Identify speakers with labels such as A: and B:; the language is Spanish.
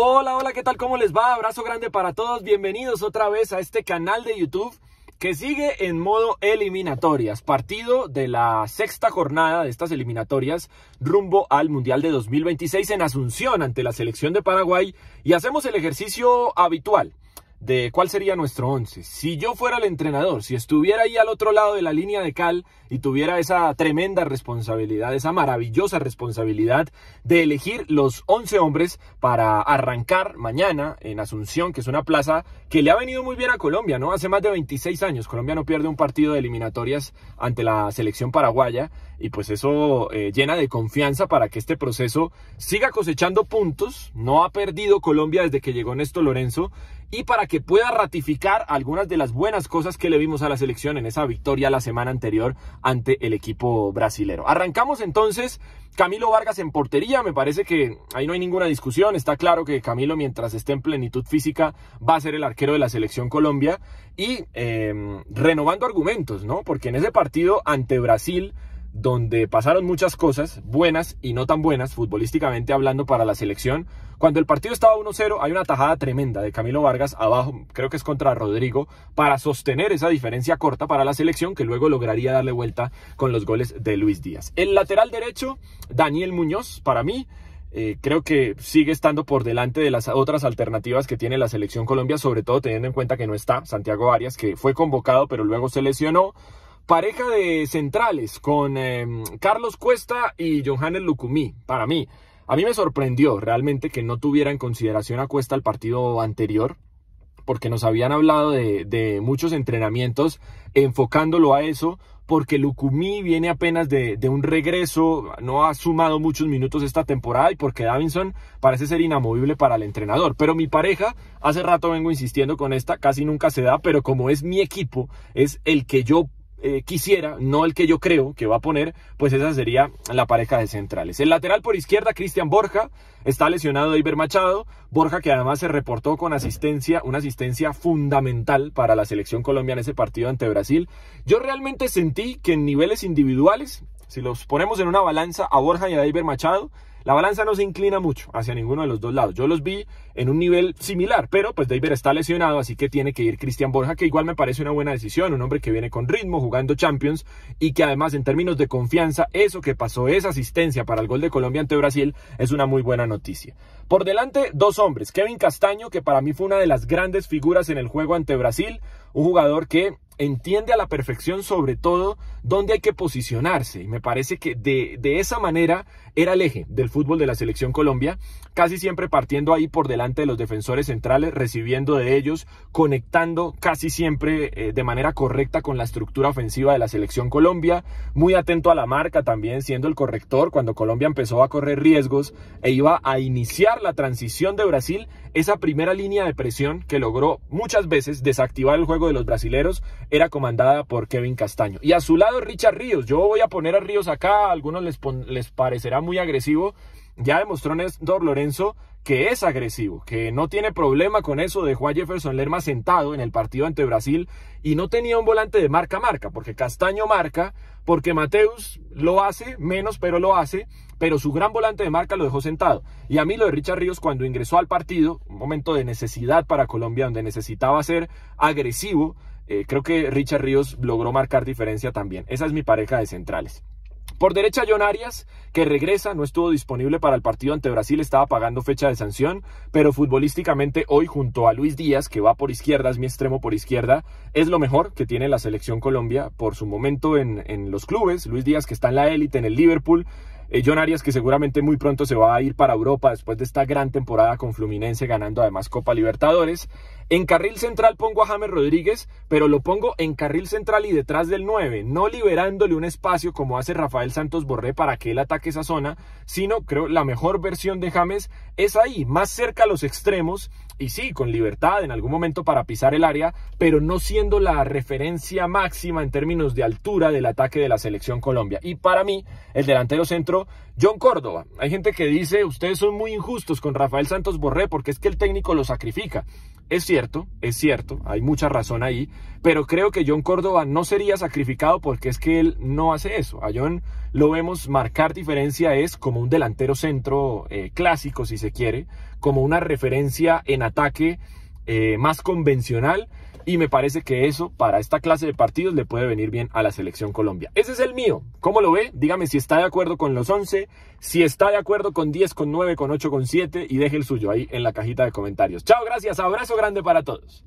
A: Hola, hola, ¿qué tal? ¿Cómo les va? Abrazo grande para todos. Bienvenidos otra vez a este canal de YouTube que sigue en modo eliminatorias, partido de la sexta jornada de estas eliminatorias rumbo al Mundial de 2026 en Asunción ante la selección de Paraguay y hacemos el ejercicio habitual de cuál sería nuestro once. Si yo fuera el entrenador, si estuviera ahí al otro lado de la línea de cal y tuviera esa tremenda responsabilidad, esa maravillosa responsabilidad de elegir los once hombres para arrancar mañana en Asunción, que es una plaza que le ha venido muy bien a Colombia, ¿no? Hace más de 26 años Colombia no pierde un partido de eliminatorias ante la selección paraguaya y pues eso eh, llena de confianza para que este proceso siga cosechando puntos, no ha perdido Colombia desde que llegó Néstor Lorenzo y para que pueda ratificar algunas de las buenas cosas que le vimos a la selección en esa victoria la semana anterior ante el equipo brasilero. Arrancamos entonces Camilo Vargas en portería, me parece que ahí no hay ninguna discusión, está claro que Camilo mientras esté en plenitud física va a ser el arquero de la selección Colombia y eh, renovando argumentos, ¿no? Porque en ese partido ante Brasil donde pasaron muchas cosas, buenas y no tan buenas, futbolísticamente hablando, para la selección. Cuando el partido estaba 1-0, hay una tajada tremenda de Camilo Vargas abajo, creo que es contra Rodrigo, para sostener esa diferencia corta para la selección que luego lograría darle vuelta con los goles de Luis Díaz. El lateral derecho, Daniel Muñoz, para mí, eh, creo que sigue estando por delante de las otras alternativas que tiene la selección Colombia, sobre todo teniendo en cuenta que no está Santiago Arias, que fue convocado pero luego se lesionó pareja de centrales con eh, Carlos Cuesta y Johannes Lucumí, para mí. A mí me sorprendió realmente que no tuviera en consideración a Cuesta el partido anterior, porque nos habían hablado de, muchos entrenamientos enfocándolo a eso, porque Lukumi viene apenas de, de, un regreso, no ha sumado muchos minutos esta temporada y porque Davinson parece ser inamovible para el entrenador. Pero mi pareja, hace rato vengo insistiendo con esta, casi nunca se da, pero como es mi equipo, es el que yo eh, quisiera, no el que yo creo que va a poner, pues esa sería la pareja de centrales. El lateral por izquierda, Cristian Borja, está lesionado Iber Machado, Borja que además se reportó con asistencia, una asistencia fundamental para la selección colombiana en ese partido ante Brasil. Yo realmente sentí que en niveles individuales, si los ponemos en una balanza a Borja y a Iber Machado, la balanza no se inclina mucho hacia ninguno de los dos lados. Yo los vi en un nivel similar, pero pues David está lesionado, así que tiene que ir Cristian Borja, que igual me parece una buena decisión, un hombre que viene con ritmo, jugando Champions y que además en términos de confianza, eso que pasó, esa asistencia para el gol de Colombia ante Brasil, es una muy buena noticia. Por delante, dos hombres, Kevin Castaño, que para mí fue una de las grandes figuras en el juego ante Brasil, un jugador que entiende a la perfección sobre todo dónde hay que posicionarse. Y me parece que de, de, esa manera era el eje del fútbol de la selección Colombia, casi siempre partiendo ahí por delante de los defensores centrales, recibiendo de ellos, conectando casi siempre eh, de manera correcta con la estructura ofensiva de la selección Colombia, muy atento a la marca también, siendo el corrector cuando Colombia empezó a correr riesgos e iba a iniciar la transición de Brasil, esa primera línea de presión que logró muchas veces desactivar el juego de los brasileros era comandada por Kevin Castaño. Y a su lado Richard Ríos, yo voy a poner a Ríos acá, algunos les, les parecerá muy agresivo. Ya demostró Néstor Lorenzo que es agresivo, que no tiene problema con eso, de Juan Jefferson Lerma sentado en el partido ante Brasil y no tenía un volante de marca marca, porque Castaño marca, porque Mateus lo hace, menos pero lo hace, pero su gran volante de marca lo dejó sentado. Y a mí lo de Richard Ríos cuando ingresó al partido, un momento de necesidad para Colombia donde necesitaba ser agresivo, eh, creo que Richard Ríos logró marcar diferencia también. Esa es mi pareja de centrales. Por derecha, John Arias, que regresa, no estuvo disponible para el partido ante Brasil, estaba pagando fecha de sanción, pero futbolísticamente hoy junto a Luis Díaz, que va por izquierda, es mi extremo por izquierda, es lo mejor que tiene la selección Colombia por su momento en, en los clubes. Luis Díaz, que está en la élite, en el Liverpool, eh, John Arias, que seguramente muy pronto se va a ir para Europa después de esta gran temporada con Fluminense, ganando además Copa Libertadores. En carril central pongo a James Rodríguez, pero lo pongo en carril central y detrás del 9, no liberándole un espacio como hace Rafael Santos Borré para que él ataque esa zona, sino creo la mejor versión de James es ahí, más cerca a los extremos y sí, con libertad en algún momento para pisar el área, pero no siendo la referencia máxima en términos de altura del ataque de la selección Colombia. Y para mí, el delantero centro John Córdoba. Hay gente que dice, ustedes son muy injustos con Rafael Santos Borré porque es que el técnico lo sacrifica. Es cierto, es cierto, hay mucha razón ahí, pero creo que John Córdoba no sería sacrificado porque es que él no hace eso. A John lo vemos marcar diferencia es como un delantero centro eh, clásico, si se quiere, como una referencia en ataque eh, más convencional y me parece que eso para esta clase de partidos le puede venir bien a la selección Colombia. Ese es el mío. ¿Cómo lo ve? Dígame si está de acuerdo con los 11, si está de acuerdo con 10, con 9, con 8, con 7 y deje el suyo ahí en la cajita de comentarios. Chao, gracias. Abrazo grande para todos.